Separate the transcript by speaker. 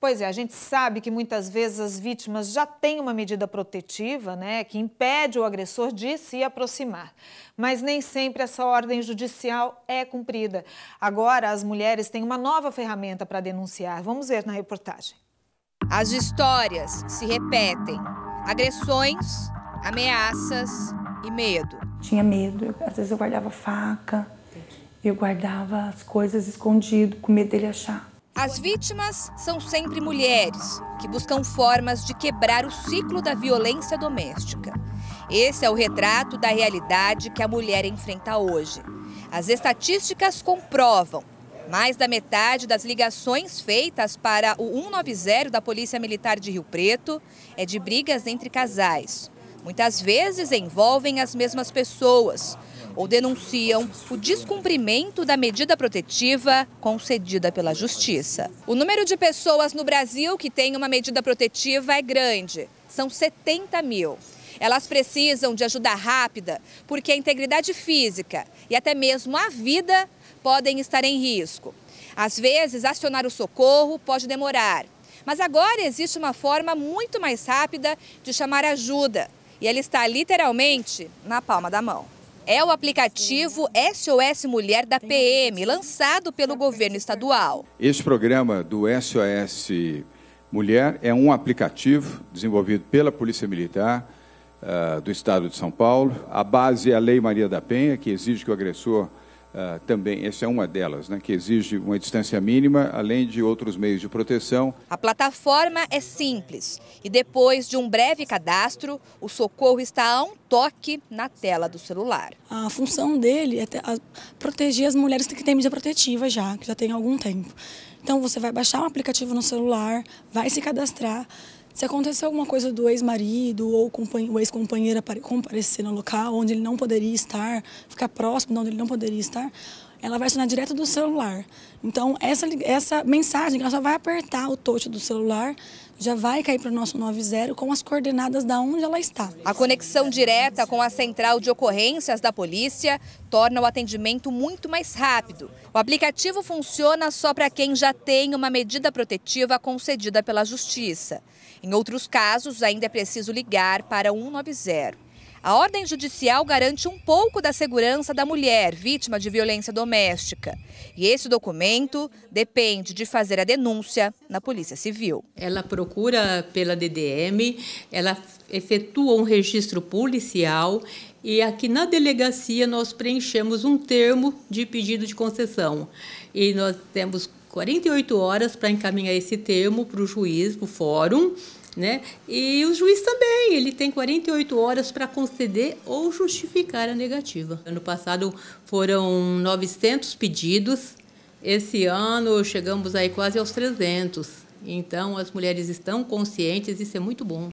Speaker 1: Pois é, a gente sabe que muitas vezes as vítimas já têm uma medida protetiva, né, que impede o agressor de se aproximar. Mas nem sempre essa ordem judicial é cumprida. Agora, as mulheres têm uma nova ferramenta para denunciar. Vamos ver na reportagem. As histórias se repetem: agressões, ameaças
Speaker 2: e medo. Tinha medo, às vezes eu guardava faca, eu guardava as coisas escondido, com medo dele achar.
Speaker 1: As vítimas são sempre mulheres, que buscam formas de quebrar o ciclo da violência doméstica. Esse é o retrato da realidade que a mulher enfrenta hoje. As estatísticas comprovam. Mais da metade das ligações feitas para o 190 da Polícia Militar de Rio Preto é de brigas entre casais. Muitas vezes envolvem as mesmas pessoas, ou denunciam o descumprimento da medida protetiva concedida pela Justiça. O número de pessoas no Brasil que tem uma medida protetiva é grande são 70 mil. Elas precisam de ajuda rápida, porque a integridade física e até mesmo a vida podem estar em risco. Às vezes, acionar o socorro pode demorar. Mas agora existe uma forma muito mais rápida de chamar ajuda. E ela está literalmente na palma da mão é o aplicativo SOS Mulher da PM, lançado pelo governo estadual.
Speaker 3: Este programa do SOS Mulher é um aplicativo desenvolvido pela Polícia Militar uh, do Estado de São Paulo. A base é a Lei Maria da Penha, que exige que o agressor Uh, também, essa é uma delas, né, que exige uma distância mínima, além de outros meios de proteção.
Speaker 1: A plataforma é simples e depois de um breve cadastro, o socorro está
Speaker 2: a um toque na tela do celular. A função dele é proteger as mulheres que têm mídia protetiva já, que já tem algum tempo. Então você vai baixar um aplicativo no celular, vai se cadastrar, se acontecer alguma coisa do ex-marido ou o ex-companheiro comparecer no local onde ele não poderia estar, ficar próximo de onde ele não poderia estar, ela vai acionar direto do celular. Então, essa, essa mensagem ela só vai apertar o touch do celular já vai cair para o nosso 90 com as coordenadas da onde ela está. A conexão
Speaker 1: direta com a central de ocorrências da polícia torna o atendimento muito mais rápido. O aplicativo funciona só para quem já tem uma medida protetiva concedida pela Justiça. Em outros casos, ainda é preciso ligar para 190. A ordem judicial garante um pouco da segurança da mulher vítima de violência doméstica. E esse documento depende de fazer a denúncia na Polícia Civil. Ela procura pela DDM, ela efetua um registro
Speaker 4: policial e aqui na delegacia nós preenchemos um termo de pedido de concessão. E nós temos 48 horas para encaminhar esse termo para o juiz, para o fórum né? E o juiz também, ele tem 48 horas para conceder ou justificar a negativa. Ano passado foram 900 pedidos, esse ano chegamos aí quase aos 300. Então as mulheres estão conscientes, isso é muito bom.